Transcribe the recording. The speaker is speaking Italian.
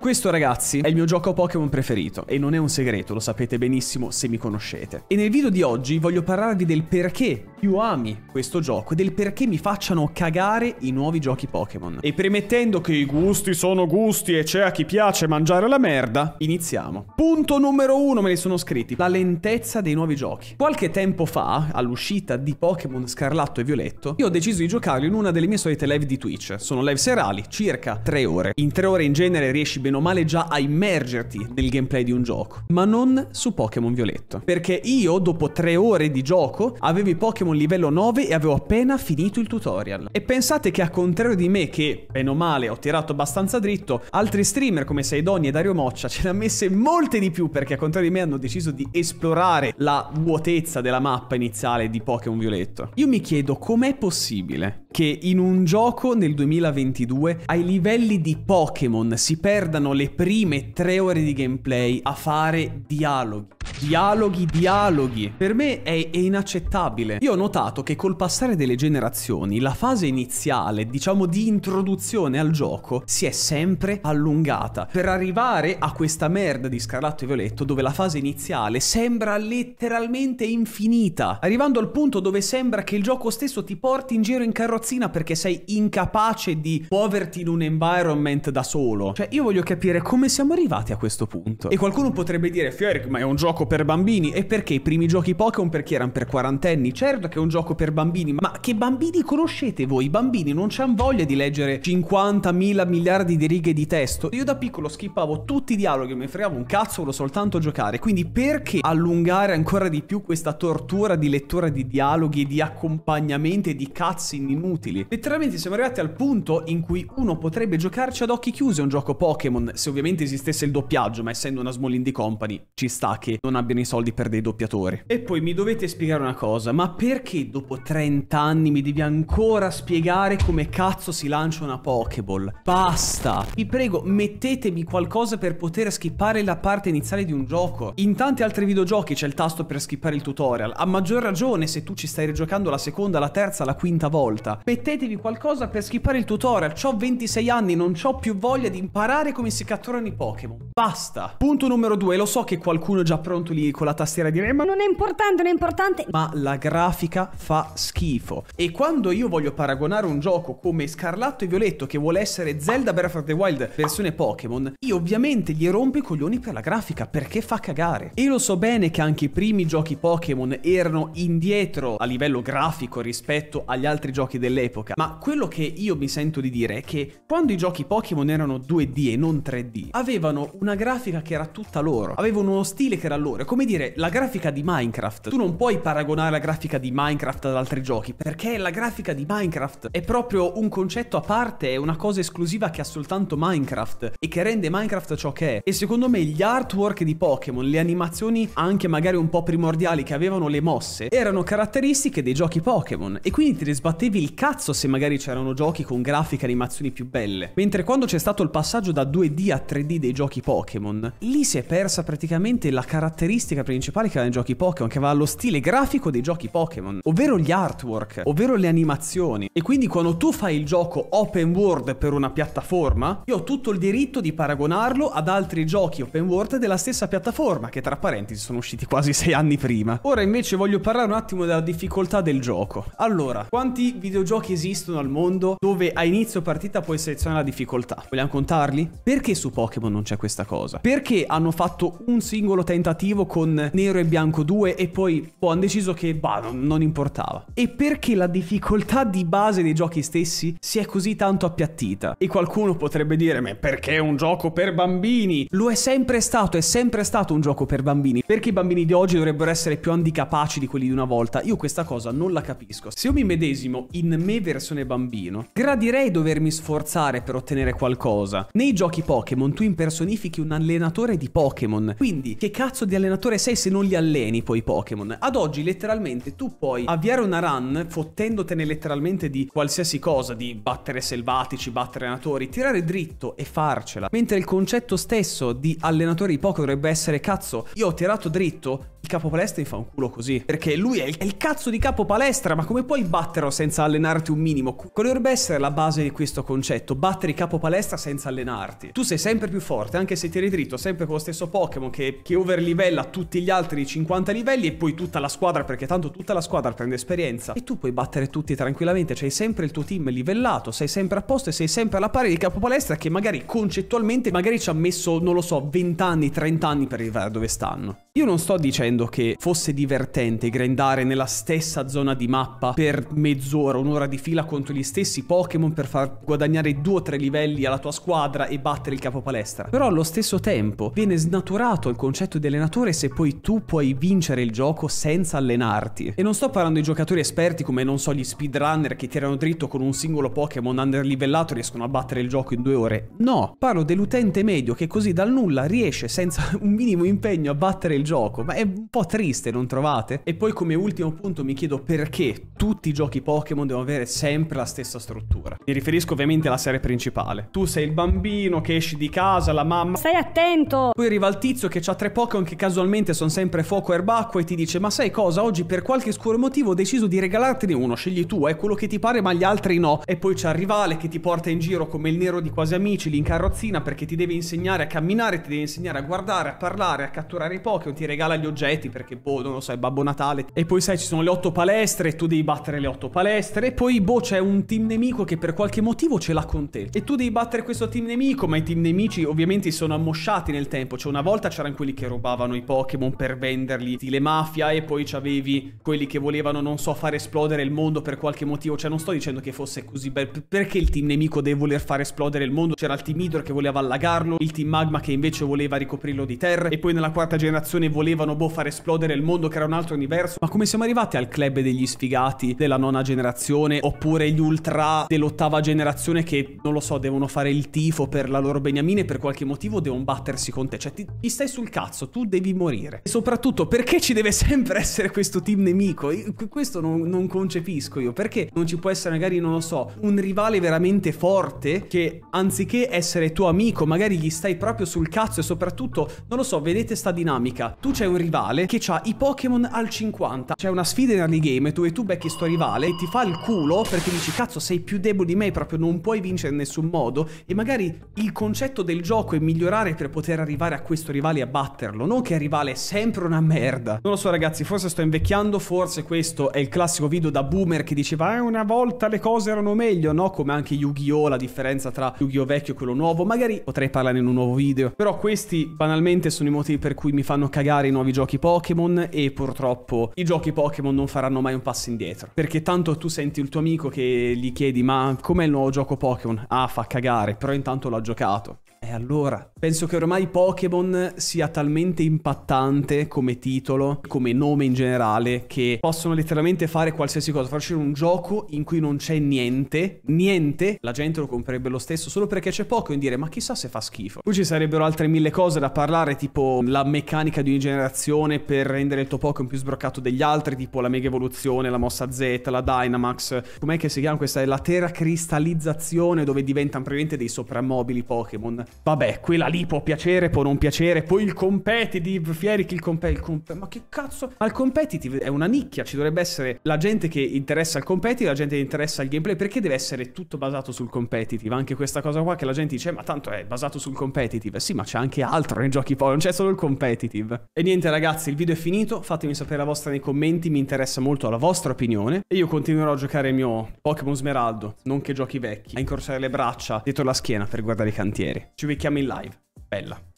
Questo ragazzi è il mio gioco Pokémon preferito e non è un segreto, lo sapete benissimo se mi conoscete. E nel video di oggi voglio parlarvi del perché più ami questo gioco e del perché mi facciano cagare i nuovi giochi Pokémon. E premettendo che i gusti sono gusti e c'è a chi piace mangiare la merda, iniziamo. Punto numero uno me ne sono scritti, la lentezza dei nuovi giochi. Qualche tempo fa, all'uscita di Pokémon Scarlatto e Violetto, io ho deciso di giocarlo in una delle mie solite live di Twitch. Sono live serali, circa 3 ore. In 3 ore in genere riesci ben bene o male già a immergerti nel gameplay di un gioco, ma non su Pokémon Violetto. Perché io, dopo tre ore di gioco, avevo i Pokémon livello 9 e avevo appena finito il tutorial. E pensate che a contrario di me, che bene o male ho tirato abbastanza dritto, altri streamer come Saidoni e Dario Moccia ce ne ha messe molte di più perché a contrario di me hanno deciso di esplorare la vuotezza della mappa iniziale di Pokémon Violetto. Io mi chiedo com'è possibile che in un gioco nel 2022 ai livelli di Pokémon si perdano le prime tre ore di gameplay a fare dialoghi Dialoghi, dialoghi. Per me è, è, inaccettabile. Io ho notato che col passare delle generazioni la fase iniziale, diciamo di introduzione al gioco, si è sempre allungata. Per arrivare a questa merda di Scarlatto e Violetto, dove la fase iniziale sembra letteralmente infinita, arrivando al punto dove sembra che il gioco stesso ti porti in giro in carrozzina perché sei incapace di muoverti in un environment da solo. Cioè, io voglio capire come siamo arrivati a questo punto. E qualcuno potrebbe dire, Fierg, ma è un gioco per bambini. E perché i primi giochi Pokémon? Perché erano per quarantenni. Certo che è un gioco per bambini, ma che bambini conoscete voi? I bambini non c'hanno voglia di leggere 50.000 miliardi di righe di testo. Io da piccolo skippavo tutti i dialoghi, mi fregavo un cazzo, volevo soltanto giocare. Quindi perché allungare ancora di più questa tortura di lettura di dialoghi, di accompagnamenti e di cazzi inutili? Letteralmente siamo arrivati al punto in cui uno potrebbe giocarci ad occhi chiusi un gioco Pokémon, se ovviamente esistesse il doppiaggio, ma essendo una small indie company, ci sta che non ha abbiano i soldi per dei doppiatori. E poi mi dovete spiegare una cosa, ma perché dopo 30 anni mi devi ancora spiegare come cazzo si lancia una Pokéball? Basta! Vi prego, mettetemi qualcosa per poter skippare la parte iniziale di un gioco. In tanti altri videogiochi c'è il tasto per skippare il tutorial, a maggior ragione se tu ci stai rigiocando la seconda, la terza, la quinta volta. Mettetevi qualcosa per skippare il tutorial, C ho 26 anni, non ho più voglia di imparare come si catturano i Pokémon. Basta! Punto numero 2, lo so che qualcuno è già pronto rotoli con la tastiera di Rema. Non è importante, non è importante. Ma la grafica fa schifo. E quando io voglio paragonare un gioco come Scarlatto e Violetto, che vuole essere Zelda Breath of the Wild versione Pokémon, io ovviamente gli rompo i coglioni per la grafica, perché fa cagare. E lo so bene che anche i primi giochi Pokémon erano indietro a livello grafico rispetto agli altri giochi dell'epoca, ma quello che io mi sento di dire è che quando i giochi Pokémon erano 2D e non 3D, avevano una grafica che era tutta loro, avevano uno stile che era loro colore. Come dire, la grafica di Minecraft, tu non puoi paragonare la grafica di Minecraft ad altri giochi, perché la grafica di Minecraft è proprio un concetto a parte, è una cosa esclusiva che ha soltanto Minecraft e che rende Minecraft ciò che è. E secondo me gli artwork di Pokémon, le animazioni anche magari un po' primordiali che avevano le mosse, erano caratteristiche dei giochi Pokémon e quindi te ti sbattevi il cazzo se magari c'erano giochi con grafiche e animazioni più belle. Mentre quando c'è stato il passaggio da 2D a 3D dei giochi Pokémon, lì si è persa praticamente la caratteristica caratteristica principale che ha nei giochi Pokémon, che va allo stile grafico dei giochi Pokémon, ovvero gli artwork, ovvero le animazioni. E quindi quando tu fai il gioco open world per una piattaforma, io ho tutto il diritto di paragonarlo ad altri giochi open world della stessa piattaforma, che tra parentesi sono usciti quasi sei anni prima. Ora invece voglio parlare un attimo della difficoltà del gioco. Allora, quanti videogiochi esistono al mondo dove a inizio partita puoi selezionare la difficoltà? Vogliamo contarli? Perché su Pokémon non c'è questa cosa? Perché hanno fatto un singolo tentativo tentativo con Nero e Bianco 2 e poi boh, hanno deciso che bah, non, non importava. E perché la difficoltà di base dei giochi stessi si è così tanto appiattita? E qualcuno potrebbe dire, ma perché è un gioco per bambini? Lo è sempre stato, è sempre stato un gioco per bambini. Perché i bambini di oggi dovrebbero essere più handicapaci di quelli di una volta? Io questa cosa non la capisco. Se io mi medesimo in me versione bambino, gradirei dovermi sforzare per ottenere qualcosa. Nei giochi Pokémon tu impersonifichi un allenatore di Pokémon, quindi che cazzo di allenatore sei se non li alleni poi i Pokémon? Ad oggi letteralmente tu puoi avviare una run fottendotene letteralmente di qualsiasi cosa, di battere selvatici, battere allenatori, tirare dritto e farcela. Mentre il concetto stesso di allenatore di Pokémon dovrebbe essere cazzo, io ho tirato dritto, capo palestra gli fa un culo così. Perché lui è il, è il, cazzo di capo palestra, ma come puoi batterlo senza allenarti un minimo? Quella dovrebbe essere la base di questo concetto, battere il capo palestra senza allenarti. Tu sei sempre più forte, anche se tiri dritto, sempre con lo stesso Pokémon che, che overlivella tutti gli altri 50 livelli e poi tutta la squadra, perché tanto tutta la squadra prende esperienza. E tu puoi battere tutti tranquillamente, c'hai sempre il tuo team livellato, sei sempre a posto e sei sempre alla pari di capo palestra che magari concettualmente magari ci ha messo, non lo so, 20 anni, 30 anni per arrivare dove stanno. Io non sto dicendo dicendo che fosse divertente grindare nella stessa zona di mappa per mezz'ora, un'ora di fila contro gli stessi Pokémon per far guadagnare due o tre livelli alla tua squadra e battere il capo palestra. Però allo stesso tempo viene snaturato il concetto di allenatore se poi tu puoi vincere il gioco senza allenarti. E non sto parlando di giocatori esperti come non so gli speedrunner che tirano dritto con un singolo Pokémon underlivellato e riescono a battere il gioco in due ore. No, parlo dell'utente medio che così dal nulla riesce senza un minimo impegno a battere il gioco. Ma è un po' triste, non trovate? E poi come ultimo punto mi chiedo perché tutti i giochi Pokémon devono avere sempre la stessa struttura. Mi riferisco ovviamente alla serie principale. Tu sei il bambino che esci di casa, la mamma... Stai attento! Poi arriva il tizio che ha tre Pokémon che casualmente sono sempre fuoco, e erbacqua e ti dice ma sai cosa? Oggi per qualche scuro motivo ho deciso di regalartene uno, scegli tu, è eh, quello che ti pare ma gli altri no. E poi c'è il rivale che ti porta in giro come il nero di quasi amici, lì in carrozzina perché ti deve insegnare a camminare, ti deve insegnare a guardare, a parlare, a catturare i Pokémon, ti regala gli oggetti segreti perché, boh, non lo so, è Babbo Natale. E poi sai, ci sono le otto palestre e tu devi battere le otto palestre. E poi, boh, c'è un team nemico che per qualche motivo ce l'ha con te. E tu devi battere questo team nemico, ma i team nemici ovviamente sono ammosciati nel tempo. Cioè, una volta c'erano quelli che rubavano i Pokémon per venderli, stile mafia, e poi c'avevi quelli che volevano, non so, far esplodere il mondo per qualche motivo. Cioè, non sto dicendo che fosse così bel. Perché il team nemico deve voler far esplodere il mondo? C'era il team Hydro che voleva allagarlo, il team Magma che invece voleva ricoprirlo di terra, e poi nella quarta generazione volevano, boh, fare esplodere il mondo, che era un altro universo. Ma come siamo arrivati al club degli sfigati della nona generazione oppure gli ultra dell'ottava generazione che, non lo so, devono fare il tifo per la loro beniamina e per qualche motivo devono battersi con te? Cioè, ti, ti stai sul cazzo, tu devi morire. E soprattutto, perché ci deve sempre essere questo team nemico? questo non, non concepisco io. Perché non ci può essere magari, non lo so, un rivale veramente forte che anziché essere tuo amico, magari gli stai proprio sul cazzo e soprattutto, non lo so, vedete sta dinamica. Tu c'hai un rivale rivale che ha i Pokémon al 50. C'è una sfida in early game dove tu becchi sto rivale e ti fa il culo perché dici cazzo sei più debole di me, proprio non puoi vincere in nessun modo e magari il concetto del gioco è migliorare per poter arrivare a questo rivale e abbatterlo, non che il rivale è sempre una merda. Non lo so ragazzi, forse sto invecchiando, forse questo è il classico video da boomer che diceva eh, una volta le cose erano meglio, no? Come anche Yu-Gi-Oh! la differenza tra Yu-Gi-Oh! vecchio e quello nuovo, magari potrei parlare in un nuovo video, però questi banalmente sono i motivi per cui mi fanno cagare i nuovi giochi Pokémon e purtroppo i giochi Pokémon non faranno mai un passo indietro. Perché tanto tu senti il tuo amico che gli chiedi ma com'è il nuovo gioco Pokémon? Ah, fa cagare, però intanto l'ha giocato. Eh, allora, penso che ormai Pokémon sia talmente impattante come titolo, come nome in generale, che possono letteralmente fare qualsiasi cosa, farci un gioco in cui non c'è niente, niente, la gente lo comprerebbe lo stesso solo perché c'è poco Pokémon dire ma chissà se fa schifo. Poi ci sarebbero altre mille cose da parlare, tipo la meccanica di ogni generazione per rendere il tuo Pokémon più sbroccato degli altri, tipo la mega evoluzione, la mossa Z, la Dynamax, com'è che si chiama questa? È la terra cristallizzazione dove diventano praticamente dei soprammobili Pokémon vabbè, quella lì può piacere, può non piacere, poi il competitive, Fieric il competitive, comp ma che cazzo? Ma il competitive è una nicchia, ci dovrebbe essere la gente che interessa al competitive, la gente che interessa al gameplay, perché deve essere tutto basato sul competitive? Anche questa cosa qua che la gente dice, ma tanto è basato sul competitive, sì, ma c'è anche altro nei giochi poi, non c'è solo il competitive. E niente ragazzi, il video è finito, fatemi sapere la vostra nei commenti, mi interessa molto la vostra opinione, e io continuerò a giocare il mio Pokémon Smeraldo, nonché giochi vecchi, a incrociare le braccia dietro la schiena per guardare i cantieri. Ci ci becchiamo in live. Bella.